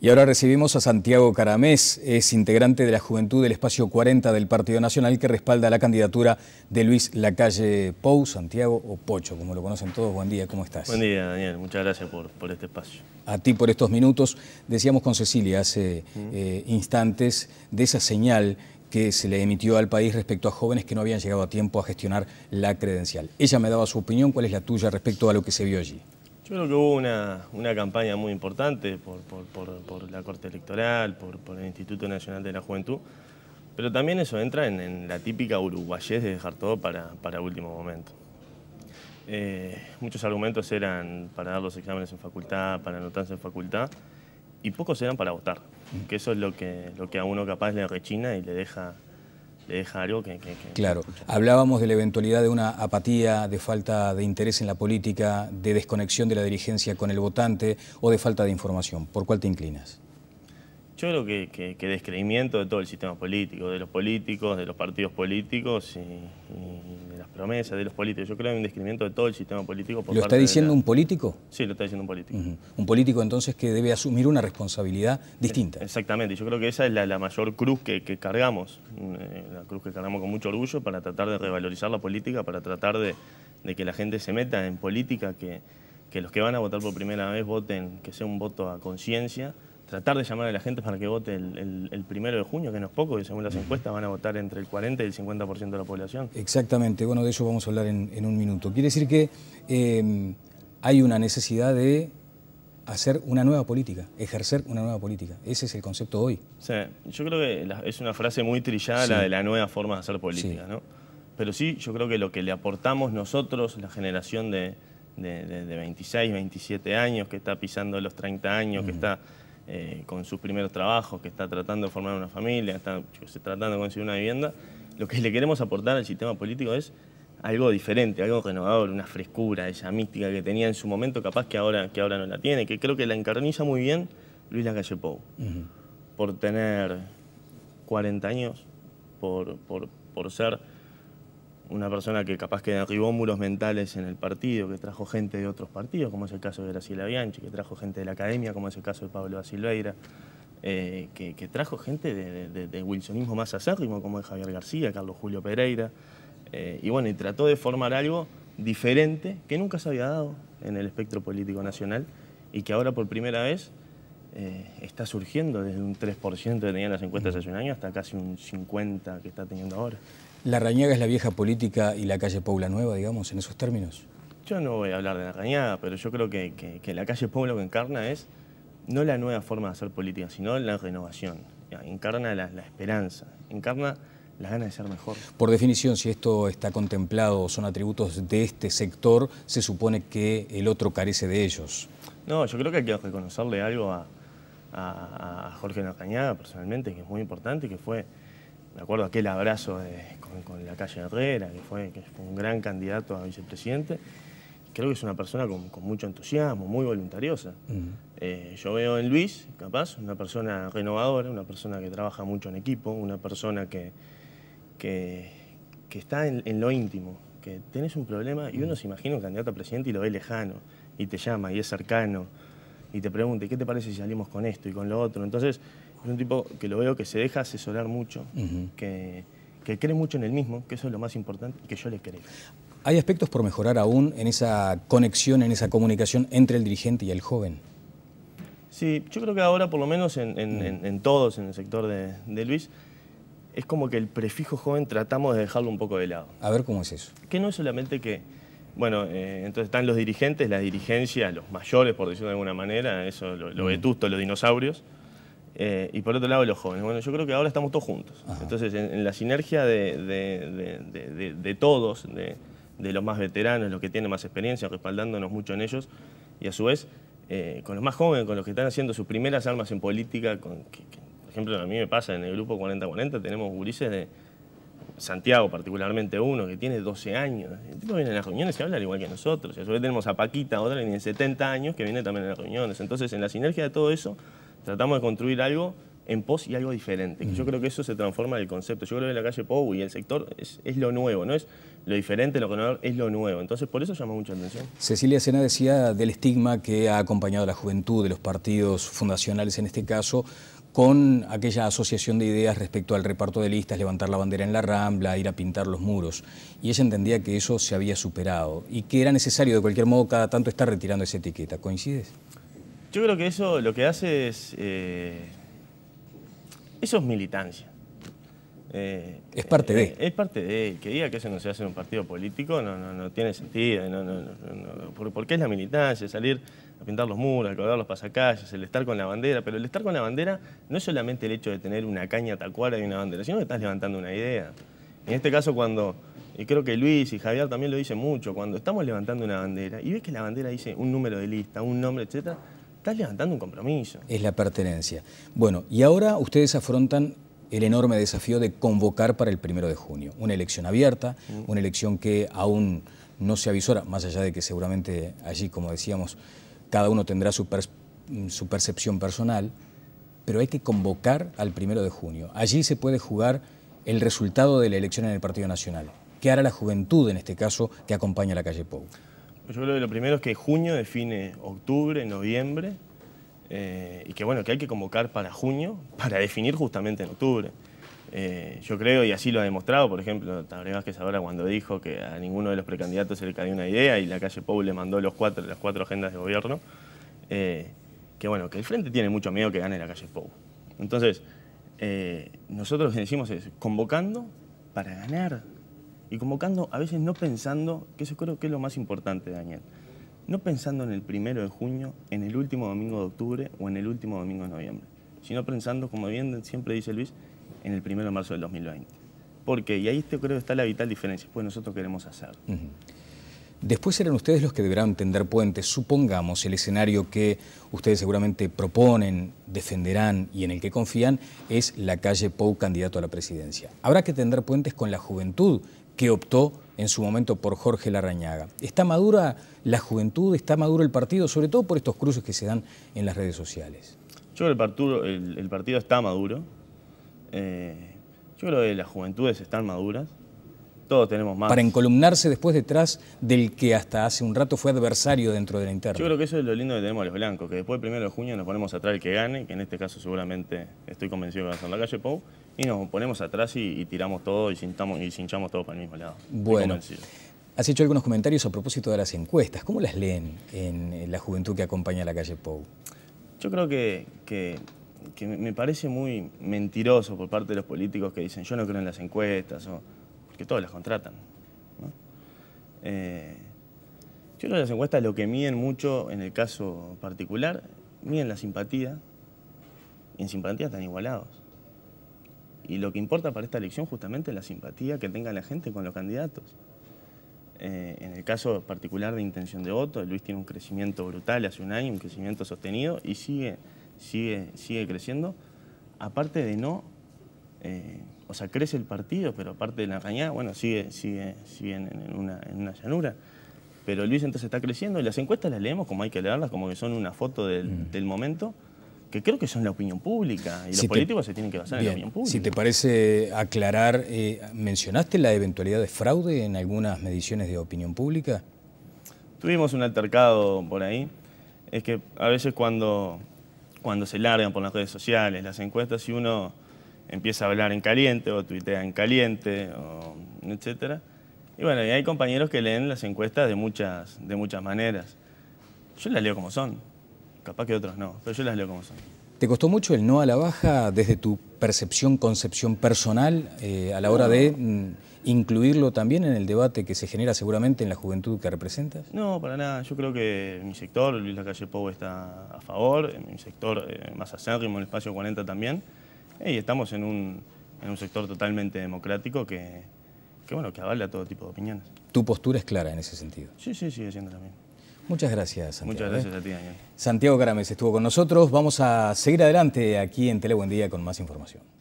Y ahora recibimos a Santiago Caramés, es integrante de la Juventud del Espacio 40 del Partido Nacional que respalda la candidatura de Luis Lacalle Pou, Santiago o Pocho, como lo conocen todos. Buen día, ¿cómo estás? Buen día, Daniel. Muchas gracias por, este espacio. A ti por estos minutos. Decíamos con Cecilia hace eh, instantes de esa señal que se le emitió al país respecto a jóvenes que no habían llegado a tiempo a gestionar la credencial. Ella me daba su opinión, ¿cuál es la tuya respecto a lo que se vio allí? Yo creo que hubo una, campaña muy importante por, la Corte Electoral, por, el Instituto Nacional de la Juventud, pero también eso entra en, la típica uruguayés de dejar todo para, para último momento. Eh, muchos argumentos eran para dar los exámenes en facultad, para anotarse en facultad, y pocos eran para votar, que eso es lo que, lo que a uno capaz le rechina y le deja claro, hablábamos de la eventualidad de una apatía, de falta de interés en la política, de desconexión de la dirigencia con el votante o de falta de información. ¿Por cuál te inclinas? yo creo que, que, descreimiento de todo el sistema político, de los políticos, de los partidos políticos y, de las promesas de los políticos. Yo creo que hay un descreimiento de todo el sistema político. ¿Lo está diciendo un político? Sí, lo está diciendo un político. Un político entonces que debe asumir una responsabilidad distinta. Exactamente, yo creo que esa es la, mayor cruz que, cargamos, eh, la cruz que cargamos con mucho orgullo para tratar de revalorizar la política, para tratar de, que la gente se meta en política, que, que los que van a votar por primera vez voten, que sea un voto a conciencia tratar de llamar a la gente para que vote el, primero de junio, que no es poco, y según las encuestas van a votar entre el 40 y el 50% de la población. Exactamente, bueno, de eso vamos a hablar en, un minuto. Quiere decir que em, hay una necesidad de hacer una nueva política, ejercer una nueva política. Ese es el concepto hoy. Sí, yo creo que es una frase muy trillada la de la nueva forma de hacer política, ¿no? Pero sí, yo creo que lo que le aportamos nosotros, la generación de, 26, 27 años, que está pisando los 30 años, que está eh, con sus primeros trabajos, que está tratando de formar una familia, está tratando de conseguir una vivienda, lo que le queremos aportar al sistema político es algo diferente, algo renovador, una frescura, esa mística que tenía en su momento, capaz que ahora, que ahora no la tiene, que creo que la encarniza muy bien Luis Lacalle Por tener 40 años, por, por, por ser una persona que capaz que derribó muros mentales en el partido, que trajo gente de otros partidos, como es el caso de Graciela Bianchi, que trajo gente de la academia, como es el caso de Pablo Basilveira, eh, que, trajo gente de, wilsonismo más acérrimo, como es Javier García, Carlos Julio Pereira, eh, y bueno, y trató de formar algo diferente que nunca se había dado en el espectro político nacional y que ahora por primera vez eh, está surgiendo desde un 3% que tenían las encuestas hace un año hasta casi un 50% que está teniendo ahora. ¿La rañaga es la vieja política y la calle Paula nueva, digamos, en esos términos? Yo no voy a hablar de la rañaga, pero yo creo que, la calle Paula lo que encarna es no la nueva forma de hacer política, sino la renovación. Encarna la, esperanza, encarna las ganas de ser mejor. Por definición, si esto está contemplado, son atributos de este sector, se supone que el otro carece de ellos. No, yo creo que hay que reconocerle algo a, a, a Jorge personalmente, que es muy importante, que fue me acuerdo aquel abrazo con, la calle Herrera, que fue, un gran candidato a vicepresidente. Creo que es una persona con, mucho entusiasmo, muy voluntariosa. Eh, yo veo en Luis, capaz, una persona renovadora, una persona que trabaja mucho en equipo, una persona que, está en, lo íntimo, que tenés un problema y uno se imagina un candidato a presidente y lo ve lejano, y te llama, y es cercano, y te pregunta, qué te parece si salimos con esto y con lo otro? Entonces, es un tipo que lo veo que se deja asesorar mucho, que, que, cree mucho en el mismo, que eso es lo más importante, y que yo le creo. ¿Hay aspectos por mejorar aún en esa conexión, en esa comunicación entre el dirigente y el joven? Sí, yo creo que ahora, por lo menos en, todos, en el sector de, Luis, es como que el prefijo joven tratamos de dejarlo un poco de lado. A ver cómo es eso. Que no es solamente que, bueno, eh, entonces están los dirigentes, las dirigencias, los mayores, por decirlo de alguna manera, eso, lo, lo los dinosaurios, eh, y por otro lado, los jóvenes. Bueno, yo creo que ahora estamos todos juntos. Entonces, en, la sinergia de, todos, de, los más veteranos, los que tienen más experiencia, respaldándonos mucho en ellos, y a su vez, eh, con los más jóvenes, con los que están haciendo sus primeras armas en política, con, por ejemplo, a mí me pasa en el grupo 4040, tenemos gurises de, Santiago particularmente uno, que tiene 12 años. El tipo viene a las reuniones y habla igual que nosotros. Y a su vez tenemos a Paquita, otra que tiene 70 años, que viene también a las reuniones. Entonces, en la sinergia de todo eso, Tratamos de construir algo en pos y algo diferente. yo creo que eso se transforma en el concepto. Yo creo que la calle Pou y el sector es, lo nuevo, no es lo diferente, lo que es lo nuevo. Entonces, por eso llama mucha atención. Cecilia Sena decía del estigma que ha acompañado a la juventud de los partidos fundacionales en este caso con aquella asociación de ideas respecto al reparto de listas, levantar la bandera en la rambla, ir a pintar los muros. Y ella entendía que eso se había superado y que era necesario de cualquier modo cada tanto estar retirando esa etiqueta. ¿Coincides? Yo creo que eso lo que hace es... Eh, eso es militancia. Eh, es parte de. Eh, es, parte de. Que diga que eso no se hace en un partido político no, no, no tiene sentido. No, no, porque es la militancia, salir a pintar los muros, a colgar los pasacalles, el estar con la bandera. Pero el estar con la bandera no es solamente el hecho de tener una caña tacuara y una bandera, sino que estás levantando una idea. En este caso, cuando, y creo que Luis y Javier también lo dicen mucho, cuando estamos levantando una bandera y ves que la bandera dice un número de lista, un nombre, etc., estás levantando un compromiso. Es la pertenencia. Bueno, y ahora ustedes afrontan el enorme desafío de convocar para el primero de junio. Una elección abierta, mm. una elección que aún no se avisora, más allá de que seguramente allí, como decíamos, cada uno tendrá su, su percepción personal, pero hay que convocar al primero de junio. Allí se puede jugar el resultado de la elección en el Partido Nacional. ¿Qué hará la juventud en este caso que acompaña a la calle Pou? Yo creo que lo primero es que junio define octubre, noviembre, eh, y que bueno, que hay que convocar para junio para definir justamente en octubre. Eh, yo creo, y así lo ha demostrado, por ejemplo, Tabré Vázquez ahora cuando dijo que a ninguno de los precandidatos se le cayó una idea y la calle Pou le mandó los cuatro, las cuatro agendas de gobierno, eh, que bueno, que el Frente tiene mucho miedo que gane la calle Pou. Entonces, nosotros lo que decimos es, convocando para ganar, y convocando a veces no pensando, que eso creo que es lo más importante, Daniel, no pensando en el primero de junio, en el último domingo de octubre o en el último domingo de noviembre, sino pensando, como bien siempre dice Luis, en el primero de marzo del 2020. Porque, y ahí creo creo está la vital diferencia, pues nosotros queremos hacer. Después serán ustedes los que deberán tender puentes. Supongamos el escenario que ustedes seguramente proponen, defenderán y en el que confían es la calle Pou candidato a la presidencia. Habrá que tender puentes con la juventud que optó en su momento por Jorge Larrañaga. ¿Está madura la juventud? ¿Está maduro el partido? Sobre todo por estos cruces que se dan en las redes sociales. Yo creo que el partido, está maduro. Eh, yo creo que las juventudes están maduras. Todos tenemos más. Para encolumnarse después detrás del que hasta hace un rato fue adversario dentro de la interna. Yo creo que eso es lo lindo que tenemos los blancos, que después del 1 de junio nos ponemos atrás el que gane, que en este caso seguramente estoy convencido que va a ser la calle Pou, y nos ponemos atrás y, tiramos todo y, y cinchamos todo para el mismo lado. Bueno. Has hecho algunos comentarios a propósito de las encuestas. ¿Cómo las leen en la juventud que acompaña a la calle Pou? Yo creo que, que que me parece muy mentiroso por parte de los políticos que dicen yo no creo en las encuestas o que todos las contratan. Eh, yo creo que las encuestas lo que miden mucho en el caso particular, miden la simpatía, y en simpatía están igualados. Y lo que importa para esta elección justamente es la simpatía que tenga la gente con los candidatos. Eh, en el caso particular de intención de voto, Luis tiene un crecimiento brutal hace un año, un crecimiento sostenido y sigue, sigue, sigue creciendo, aparte de no eh, o sea, crece el partido, pero aparte de la cañada, bueno, sigue, sigue, en, una, llanura. Pero Luis entonces está creciendo y las encuestas las leemos como hay que leerlas, como que son una foto del, mm. momento, que creo que son la opinión pública y los políticos se tienen que basar en la opinión pública. Si te parece aclarar, eh, ¿mencionaste la eventualidad de fraude en algunas mediciones de opinión pública? Tuvimos un altercado por ahí. Es que a veces cuando, cuando se largan por las redes sociales las encuestas si uno empieza a hablar en caliente o tuitea en caliente, o etc. Y bueno, hay compañeros que leen las encuestas de muchas, de muchas maneras. Yo las leo como son, capaz que otros no, pero yo las leo como son. ¿Te costó mucho el no a la baja desde tu percepción, concepción personal eh, a la hora de mm, incluirlo también en el debate que se genera seguramente en la juventud que representas? No, para nada. Yo creo que mi sector, Luis Lacalle Pou, está a favor, mi sector eh, más acérrimo, el espacio 40 también. Y estamos en un, sector totalmente democrático que, que, bueno, que avala todo tipo de opiniones. ¿Tu postura es clara en ese sentido? Sí, sí, sigue siendo también Muchas gracias, Santiago. Muchas ¿eh? gracias a ti, Daniel. Santiago Caramés estuvo con nosotros. Vamos a seguir adelante aquí en Telebuen Día con más información.